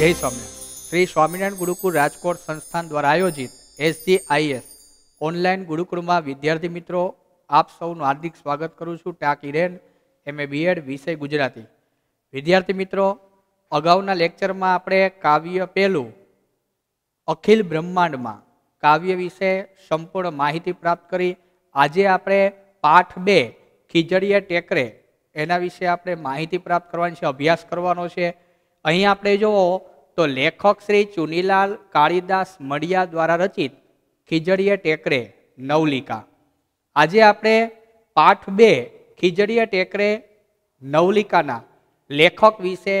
જય સ્વામી શ્રી સ્વામિનારાયણ ગુરુકુળ રાજકોટ સંસ્થાન દ્વારા આયોજિત એસજીઆઈએસ ઓનલાઈન ગુરુકુળમાં વિદ્યાર્થી મિત્રો આપ સૌનું હાર્દિક સ્વાગત કરું છું ટાક ઇરેન એમ એ બીએડ વિષય ગુજરાતી વિદ્યાર્થી મિત્રો અગાઉના લેક્ચરમાં આપણે કાવ્ય પહેલું અખિલ બ્રહ્માંડમાં કાવ્ય વિશે સંપૂર્ણ માહિતી પ્રાપ્ત કરી આજે આપણે પાઠ બે ખીજડીએ ટેકરે એના વિશે આપણે માહિતી પ્રાપ્ત કરવાની છે અભ્યાસ કરવાનો છે અહીં આપણે જો તો લેખક શ્રી ચુનીલાલ કાળીદાસ મડિયા દ્વારા રચિત ખીજડીય ટેકરે નવલિકા આજે આપણે પાઠ બે ખીજડીએ ટેકરે નવલિકાના લેખક વિશે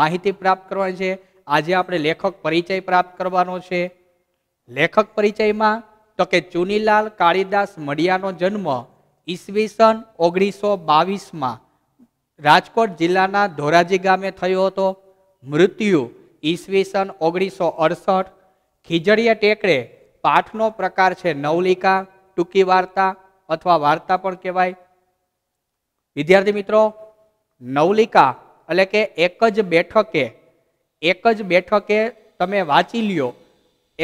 માહિતી પ્રાપ્ત કરવાની છે આજે આપણે લેખક પરિચય પ્રાપ્ત કરવાનો છે લેખક પરિચયમાં તો કે ચુનીલાલ કાળીદાસ મડિયાનો જન્મ ઈસવીસન ઓગણીસો બાવીસમાં રાજકોટ જિલ્લાના ધોરાજી ગામે થયો હતો મૃત્યુ ઈસવીસન ઓગણીસો અડસઠ ખીજડીયા ટેકડે પાઠનો પ્રકાર છે નવલિકા ટૂંકી વાર્તા અથવા વાર્તા પણ કહેવાય વિદ્યાર્થી મિત્રો નવલિકા એટલે કે એક જ બેઠકે એક જ બેઠકે તમે વાંચી લ્યો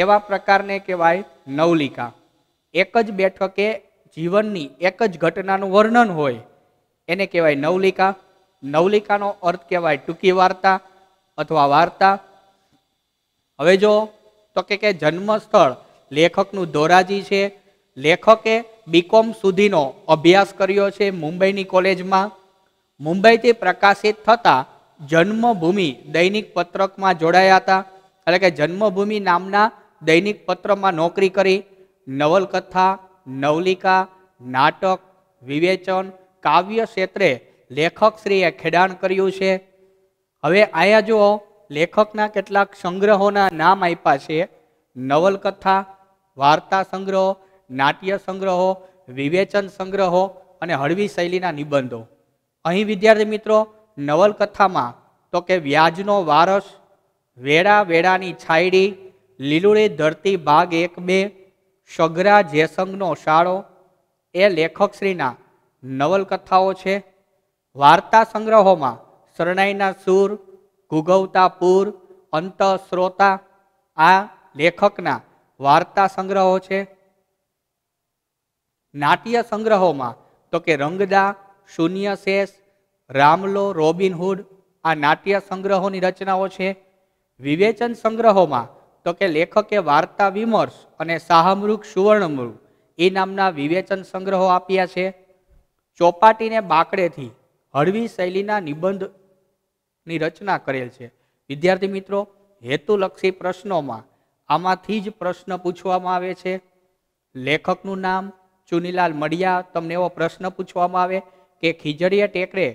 એવા પ્રકારને કહેવાય નવલિકા એક જ બેઠકે જીવનની એક જ ઘટનાનું વર્ણન હોય એને કહેવાય નવલિકા નવલિકાનો અર્થ કહેવાય ટૂંકી વાર્તા અથવા વાર્તા હવે જો તો કે કે જન્મ સ્થળ લેખકનું ધોરાજી છે લેખકે બીકોમ સુધીનો અભ્યાસ કર્યો છે મુંબઈની કોલેજમાં મુંબઈથી પ્રકાશિત થતાં જન્મભૂમિ દૈનિક પત્રકમાં જોડાયા હતા એટલે કે જન્મભૂમિ નામના દૈનિક પત્રમાં નોકરી કરી નવલકથા નવલિકા નાટક વિવેચન કાવ્ય ક્ષેત્રે લેખકશ્રીએ ખેડાણ કર્યું છે હવે અહીંયા જુઓ લેખકના કેટલાક સંગ્રહોના નામ આપ્યા છે નવલકથા વાર્તા સંગ્રહો નાટ્ય સંગ્રહો વિવેચન સંગ્રહો અને હળવી શૈલીના નિબંધો અહીં વિદ્યાર્થી મિત્રો નવલકથામાં તો કે વ્યાજનો વારસ વેડા વેડાની છાયડી લીલુળી ધરતી ભાગ એક બે સગરા જેસંગનો શાળો એ લેખકશ્રીના નવલકથાઓ છે વાર્તા સંગ્રહોમાં શરણાઈના સૂર ગુગવતા પૂર અંતઃસ્રોતા આ લેખકના વાર્તા સંગ્રહો છે નાટ્ય સંગ્રહોમાં તો કે રંગદા શૂન્ય શેષ રામલો રોબિનહુડ આ નાટ્ય સંગ્રહોની રચનાઓ છે વિવેચન સંગ્રહોમાં તો કે લેખકે વાર્તા વિમર્શ અને શાહમૃગ સુવર્ણમૃગ એ નામના વિવેચન સંગ્રહો આપ્યા છે ચોપાટીને બાકડેથી હળવી શૈલીના નિબંધ ની રચના કરેલ છે વિદ્યાર્થી મિત્રો હેતુલક્ષી પ્રશ્નોમાં આમાંથી જ પ્રશ્ન પૂછવામાં આવે છે લેખકનું નામ ચુનીલાલ મડિયા તમને એવો પ્રશ્ન પૂછવામાં આવે કે ખીજડીયા ટેકરે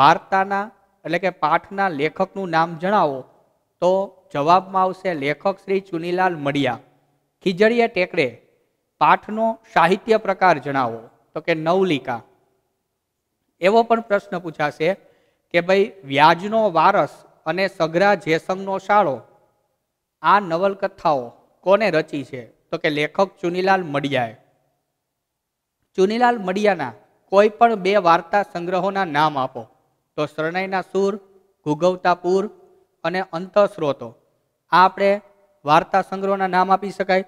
વાર્તાના એટલે કે પાઠના લેખકનું નામ જણાવો તો જવાબમાં આવશે લેખક શ્રી ચુનીલાલ મડિયા ખીજડીયા ટેકરે પાઠનો સાહિત્ય પ્રકાર જણાવો તો કે નવલિકા એવો પણ પ્રશ્ન પૂછાશે કે ભાઈ વ્યાજનો વારસ અને સઘરા જેસંગનો શાળો આ નવલકથાઓ કોને રચી છે તો કે લેખક ચુનીલાલ મડિયાએ ચુનીલાલ મડિયાના કોઈ પણ બે વાર્તા સંગ્રહોના નામ આપો તો શરણાઈના સુર ઘુગવતા અને અંતઃસ્રોતો આ આપણે વાર્તા સંગ્રહોના નામ આપી શકાય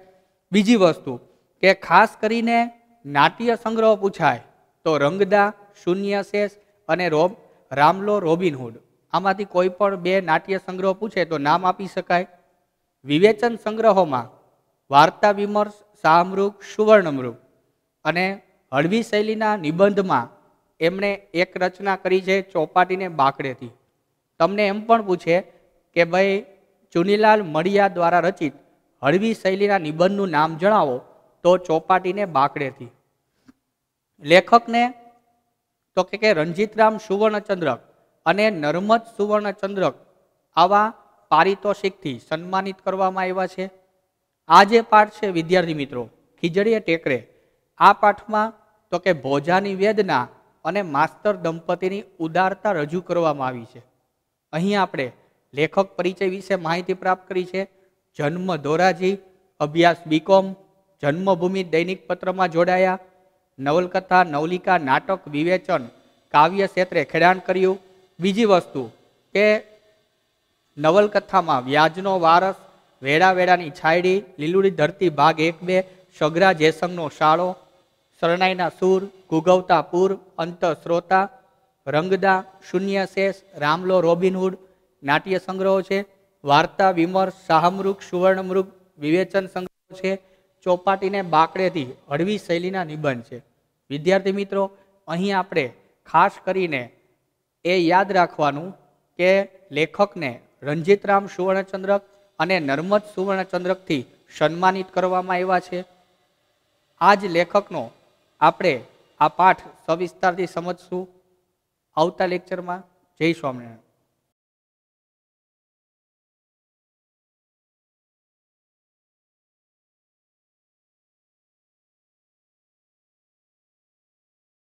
બીજી વસ્તુ કે ખાસ કરીને નાટ્ય સંગ્રહ પૂછાય તો રંગદા શૂન્ય શેષ અને રોબ રામલો રોબિનહુડ આમાંથી કોઈ પણ બે નાટ્ય સંગ્રહ પૂછે તો નામ આપી શકાય વિવેચન સંગ્રહોમાં વાર્તા વિમર્શ શાહમૃગ સુવર્ણમૃગ અને હળવી શૈલીના નિબંધમાં એમણે એક રચના કરી છે ચોપાટીને બાકડેથી તમને એમ પણ પૂછે કે ભાઈ ચુનીલાલ મળિયા દ્વારા રચિત હળવી શૈલીના નિબંધનું નામ જણાવો તો ચોપાટીને બાકડેથી લેખકને તો કે કે રણજીતરામ સુવર્ણચંદ્રક અને નર્મદ સુવર્ણચંદ્રક આવા પારિતોષિકથી સન્માનિત કરવામાં આવ્યા છે આ જે પાઠ છે વિદ્યાર્થી મિત્રો ખીજડીએ ટેકરે આ પાઠમાં તો કે ભોજાની વેદના અને માસ્તર દંપતીની ઉદારતા રજૂ કરવામાં આવી છે અહીં આપણે લેખક પરિચય વિશે માહિતી પ્રાપ્ત કરી છે જન્મ ધોરાજી અભ્યાસ બીકોમ જન્મભૂમિ દૈનિક પત્રમાં જોડાયા નવલકથા નવલિકા નાટક વિવેચન કાવ્ય ક્ષેત્રે ખેડાણ કર્યું બીજી વસ્તુ કે નવલકથામાં વ્યાજનો વારસ વેડા વેડાની છાયડી લીલુડી ધરતી ભાગ એક બે સગરા જેસંગનો શાળો શરણાઈના સૂર ગુગવતા પૂર અંતસ્રોતા રંગદા શૂન્ય શેષ રામલો રોબિનહુડ નાટ્ય સંગ્રહો છે વાર્તા વિમર્શ શાહમૃગ સુવર્ણમૃગ વિવેચન સંગ્રહો છે ચોપાટીને બાકડેથી અળવી શૈલીના નિબંધ છે વિદ્યાર્થી મિત્રો અહીં આપણે ખાસ કરીને એ યાદ રાખવાનું કે લેખકને રણજીતરામ સુવર્ણચંદ્રક અને નર્મદ સુવર્ણચંદ્રકથી સન્માનિત કરવામાં આવ્યા છે આ જ લેખકનો આપણે આ પાઠ સવિસ્તારથી સમજશું આવતા લેક્ચરમાં જય સ્વામિનારાયણ